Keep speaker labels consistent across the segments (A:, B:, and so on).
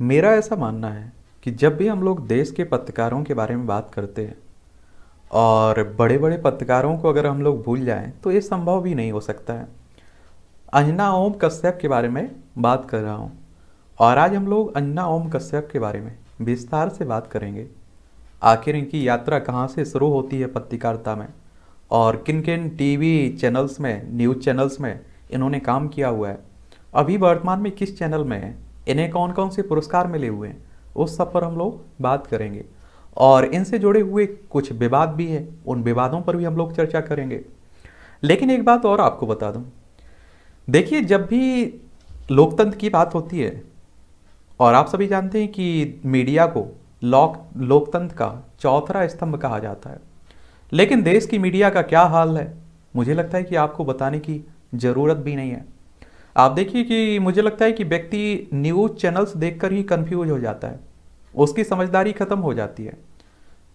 A: मेरा ऐसा मानना है कि जब भी हम लोग देश के पत्रकारों के बारे में बात करते हैं और बड़े बड़े पत्रकारों को अगर हम लोग भूल जाएं तो ये संभव भी नहीं हो सकता है अंजना ओम कश्यप के बारे में बात कर रहा हूँ और आज हम लोग अंजना ओम कश्यप के बारे में विस्तार से बात करेंगे आखिर इनकी यात्रा कहाँ से शुरू होती है पत्रकारिता में और किन किन टीवी चैनल्स में न्यूज़ चैनल्स में इन्होंने काम किया हुआ है अभी वर्तमान में किस चैनल में है इन्हें कौन कौन से पुरस्कार मिले हुए हैं उस सब पर हम लोग बात करेंगे और इनसे जुड़े हुए कुछ विवाद भी हैं उन विवादों पर भी हम लोग चर्चा करेंगे लेकिन एक बात और आपको बता दूं देखिए जब भी लोकतंत्र की बात होती है और आप सभी जानते हैं कि मीडिया को लोक लोकतंत्र का चौथा स्तंभ कहा जाता है लेकिन देश की मीडिया का क्या हाल है मुझे लगता है कि आपको बताने की ज़रूरत भी नहीं है आप देखिए कि मुझे लगता है कि व्यक्ति न्यूज़ चैनल्स देखकर ही कंफ्यूज हो जाता है उसकी समझदारी ख़त्म हो जाती है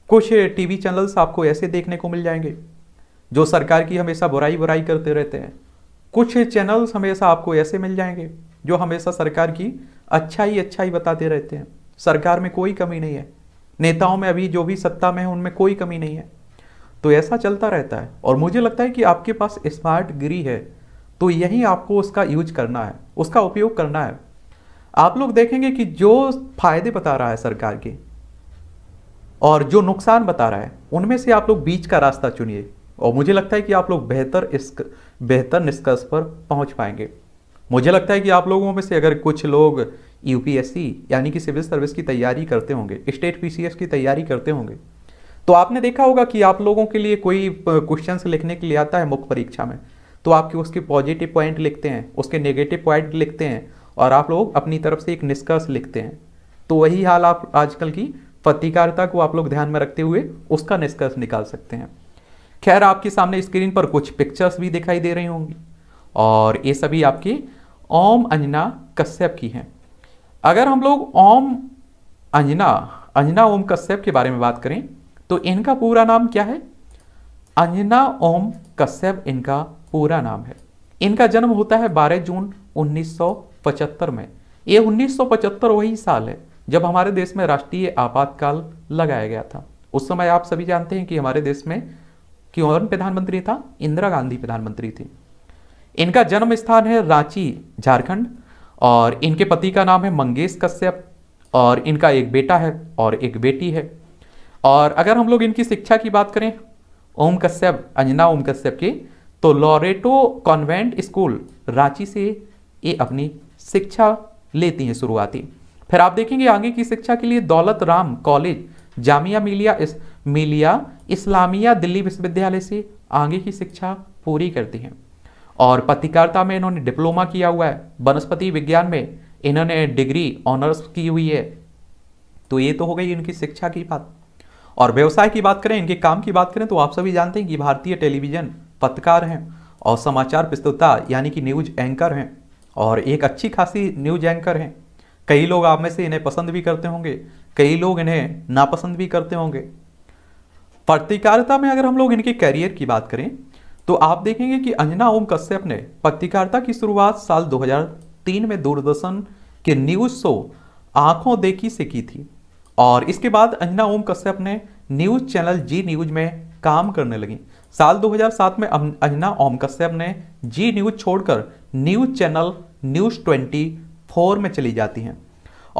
A: कुछ टीवी चैनल्स आपको ऐसे देखने को मिल जाएंगे जो सरकार की हमेशा बुराई बुराई करते रहते हैं कुछ चैनल्स हमेशा आपको ऐसे मिल जाएंगे जो हमेशा सरकार की अच्छाई अच्छाई बताते रहते हैं सरकार में कोई कमी नहीं है नेताओं में अभी जो भी सत्ता में है उनमें कोई कमी नहीं है तो ऐसा चलता रहता है और मुझे लगता है कि आपके पास स्मार्ट गिरी है तो यही आपको उसका यूज करना है उसका उपयोग करना है आप लोग देखेंगे कि जो फायदे बता रहा है सरकार के और जो नुकसान बता रहा है उनमें से आप लोग बीच का रास्ता चुनिए और मुझे लगता है कि आप लोग बेहतर इस बेहतर निष्कर्ष पर पहुंच पाएंगे मुझे लगता है कि आप लोगों में से अगर कुछ लोग यूपीएससी यानी कि सिविल सर्विस की तैयारी करते होंगे स्टेट पीसीएस की तैयारी करते होंगे तो आपने देखा होगा कि आप लोगों के लिए कोई क्वेश्चन लिखने के लिए आता है मुख्य परीक्षा में तो आपके उसके पॉजिटिव पॉइंट लिखते हैं उसके नेगेटिव पॉइंट लिखते हैं और आप लोग अपनी तरफ से एक निष्कर्ष लिखते हैं तो वही हाल आप आजकल की पत्रकारिता को आप लोग ध्यान में रखते हुए उसका निष्कर्ष निकाल सकते हैं खैर आपके सामने स्क्रीन पर कुछ पिक्चर्स भी दिखाई दे रही होंगी और ये सभी आपके ओम अंजना कश्यप की हैं अगर हम लोग ओम अंजना अंजना ओम कश्यप के बारे में बात करें तो इनका पूरा नाम क्या है अंजना ओम कश्यप इनका पूरा नाम है इनका जन्म होता है 12 जून 1975 में ये 1975 वही साल है जब हमारे देश में राष्ट्रीय आपातकाल लगाया गया था उस समय आप सभी जानते हैं कि हमारे देश में क्यों प्रधानमंत्री था इंदिरा गांधी प्रधानमंत्री थी इनका जन्म स्थान है रांची झारखंड और इनके पति का नाम है मंगेश कश्यप और इनका एक बेटा है और एक बेटी है और अगर हम लोग इनकी शिक्षा की बात करें ओम कश्यप अंजना ओम कश्यप की तो लॉरेटो कॉन्वेंट स्कूल रांची से ये अपनी शिक्षा लेती हैं शुरुआती फिर आप देखेंगे आगे की शिक्षा के लिए दौलत राम कॉलेज जामिया मिलिया इस, मिलिया इस्लामिया दिल्ली विश्वविद्यालय से आगे की शिक्षा पूरी करती हैं और पत्रकारिता में इन्होंने डिप्लोमा किया हुआ है वनस्पति विज्ञान में इन्होंने डिग्री ऑनर्स की हुई है तो ये तो हो गई इनकी शिक्षा की बात और व्यवसाय की बात करें इनके काम की बात करें तो आप सभी जानते हैं कि भारतीय टेलीविजन पत्रकार हैं और समाचार प्रस्तुता यानी कि न्यूज एंकर हैं और एक अच्छी खासी न्यूज एंकर हैं कई लोग आप में से इन्हें पसंद भी करते होंगे कई लोग इन्हें नापसंद भी करते होंगे पत्रकारिता में अगर हम लोग इनके करियर की बात करें तो आप देखेंगे कि अंजना ओम कश्यप ने पत्रकारिता की शुरुआत साल 2003 में दूरदर्शन के न्यूज शो आंखों देखी से की थी और इसके बाद अंजना ओम कश्यप ने न्यूज चैनल जी न्यूज में काम करने लगी साल 2007 में अंजना ओम कश्यप ने जी न्यूज छोड़कर न्यूज चैनल न्यूज 24 में चली जाती हैं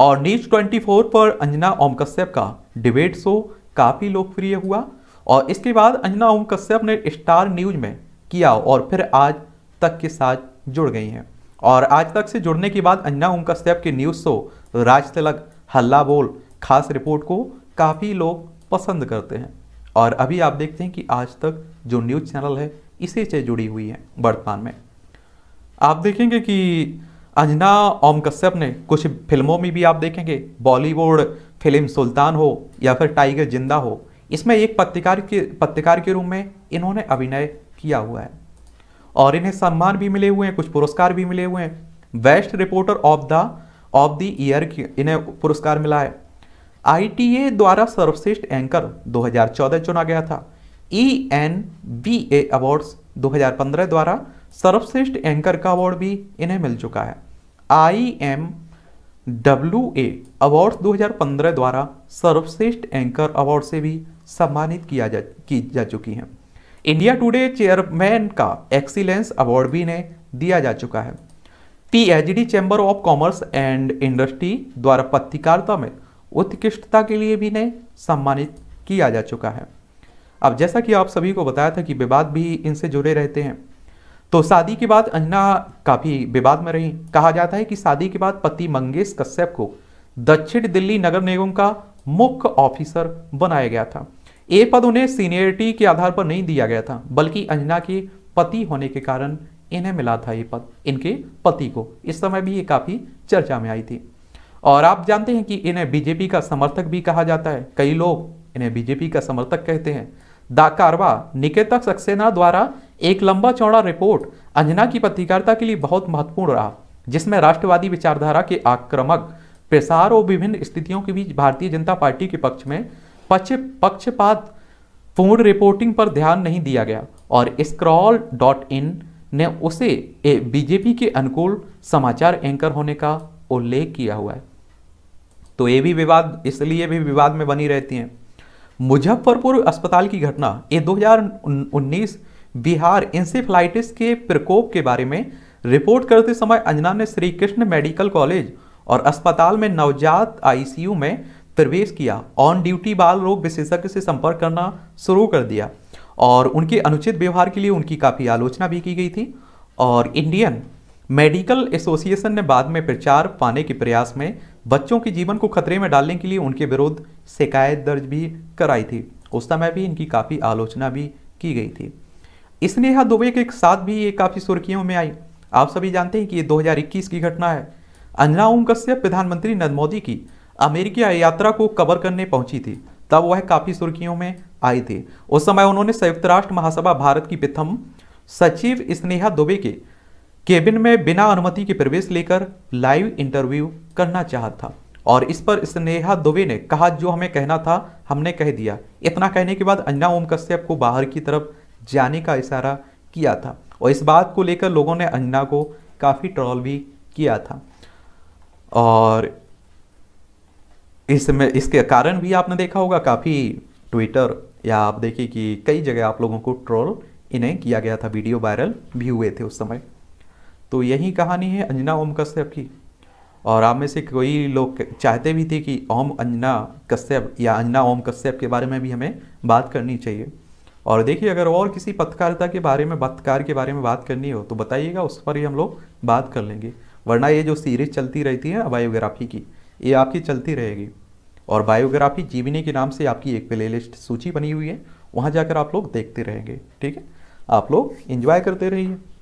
A: और न्यूज 24 पर अंजना ओम कश्यप का डिबेट शो काफ़ी लोकप्रिय हुआ और इसके बाद अंजना ओम कश्यप ने स्टार न्यूज में किया और फिर आज तक के साथ जुड़ गई हैं और आज तक से जुड़ने के बाद अंजना ओम कश्यप के न्यूज़ शो राज तिलक हल्ला बोल खास रिपोर्ट को काफ़ी लोग पसंद करते हैं और अभी आप देखते हैं कि आज तक जो न्यूज़ चैनल है इसी से जुड़ी हुई है वर्तमान में आप देखेंगे कि अंजना ओम कश्यप ने कुछ फिल्मों में भी आप देखेंगे बॉलीवुड फिल्म सुल्तान हो या फिर टाइगर जिंदा हो इसमें एक पत्रकार के पत्रकार के रूप में इन्होंने अभिनय किया हुआ है और इन्हें सम्मान भी मिले हुए हैं कुछ पुरस्कार भी मिले हुए हैं best reporter of the of the year इन्हें पुरस्कार मिला है आई द्वारा सर्वश्रेष्ठ एंकर 2014 चुना गया था E N B A awards दो द्वारा सर्वश्रेष्ठ एंकर का अवार्ड भी इन्हें मिल चुका है I M W A awards 2015 द्वारा सर्वश्रेष्ठ एंकर अवार्ड से भी सम्मानित किया जा की जा चुकी हैं इंडिया टुडे चेयरमैन का एक्सीलेंस अवार्ड भी इन्हें दिया जा चुका है PHD chamber of commerce and industry द्वारा पत्रकारिता में उत्कृष्टता के लिए भी इन्हें सम्मानित किया जा चुका है अब जैसा कि आप सभी को बताया था कि विवाद भी इनसे जुड़े रहते हैं तो शादी के बाद अंजना काफ़ी विवाद में रही कहा जाता है कि शादी के बाद पति मंगेश कश्यप को दक्षिण दिल्ली नगर निगम का मुख्य ऑफिसर बनाया गया था ये पद उन्हें सीनियरिटी के आधार पर नहीं दिया गया था बल्कि अंजना के पति होने के कारण इन्हें मिला था ये पद इनके पति को इस समय भी ये काफ़ी चर्चा में आई थी और आप जानते हैं कि इन्हें बीजेपी का समर्थक भी कहा जाता है कई लोग इन्हें बीजेपी का समर्थक कहते हैं द कारवा निकेतक सक्सेना द्वारा एक लंबा चौड़ा रिपोर्ट अंजना की पत्रकारिता के लिए बहुत महत्वपूर्ण रहा जिसमें राष्ट्रवादी विचारधारा के आक्रमक प्रसार और विभिन्न स्थितियों के बीच भारतीय जनता पार्टी के पक्ष में पक्ष पक्षपात पूर्ण रिपोर्टिंग पर ध्यान नहीं दिया गया और स्क्रॉल डॉट इन ने उसे बीजेपी के अनुकूल समाचार एंकर होने का उल्लेख किया हुआ है तो ये भी विवाद इसलिए भी विवाद में बनी रहती हैं मुजफ्फरपुर अस्पताल की घटना ये 2019 बिहार इंसेफ्लाइटिस के प्रकोप के बारे में रिपोर्ट करते समय अंजना ने श्री कृष्ण मेडिकल कॉलेज और अस्पताल में नवजात आईसीयू में प्रवेश किया ऑन ड्यूटी बाल रोग विशेषज्ञ से संपर्क करना शुरू कर दिया और उनके अनुचित व्यवहार के लिए उनकी काफ़ी आलोचना भी की गई थी और इंडियन मेडिकल एसोसिएशन ने बाद में प्रचार पाने के प्रयास में बच्चों के जीवन को खतरे में डालने के लिए उनके विरुद्ध शिकायत दर्ज भी कराई थी उस समय भी इनकी काफ़ी आलोचना भी की गई थी स्नेहा दुबे के साथ भी ये काफ़ी सुर्खियों में आई आप सभी जानते हैं कि ये 2021 की घटना है अंजना ओम कश्यप प्रधानमंत्री नरेंद्र मोदी की अमेरिकी यात्रा को कवर करने पहुंची थी तब वह काफ़ी सुर्खियों में आई थी उस समय उन्होंने संयुक्त राष्ट्र महासभा भारत की प्रथम सचिव स्नेहा दुबे के केबिन में बिना अनुमति के प्रवेश लेकर लाइव इंटरव्यू करना चाहता था और इस पर स्नेहा दुबे ने कहा जो हमें कहना था हमने कह दिया इतना कहने के बाद अन्ना ओम कश्यप को बाहर की तरफ जाने का इशारा किया था और इस बात को लेकर लोगों ने अन्ना को काफ़ी ट्रोल भी किया था और इसमें इसके कारण भी आपने देखा होगा काफ़ी ट्विटर या आप देखिए कि कई जगह आप लोगों को ट्रोल इन्हें किया गया था वीडियो वायरल भी हुए थे उस समय तो यही कहानी है अंजना ओम कश्यप की और आप में से कोई लोग चाहते भी थे कि ओम अंजना कश्यप या अंजना ओम कश्यप के बारे में भी हमें बात करनी चाहिए और देखिए अगर और किसी पत्रकारिता के बारे में पत्रकार के बारे में बात करनी हो तो बताइएगा उस पर ही हम लोग बात कर लेंगे वरना ये जो सीरीज चलती रहती है बायोग्राफी की ये आपकी चलती रहेगी और बायोग्राफी जीवनी के नाम से आपकी एक प्ले लिस्ट सूची बनी हुई है वहाँ जाकर आप लोग देखते रहेंगे ठीक है आप लोग इन्जॉय करते रहिए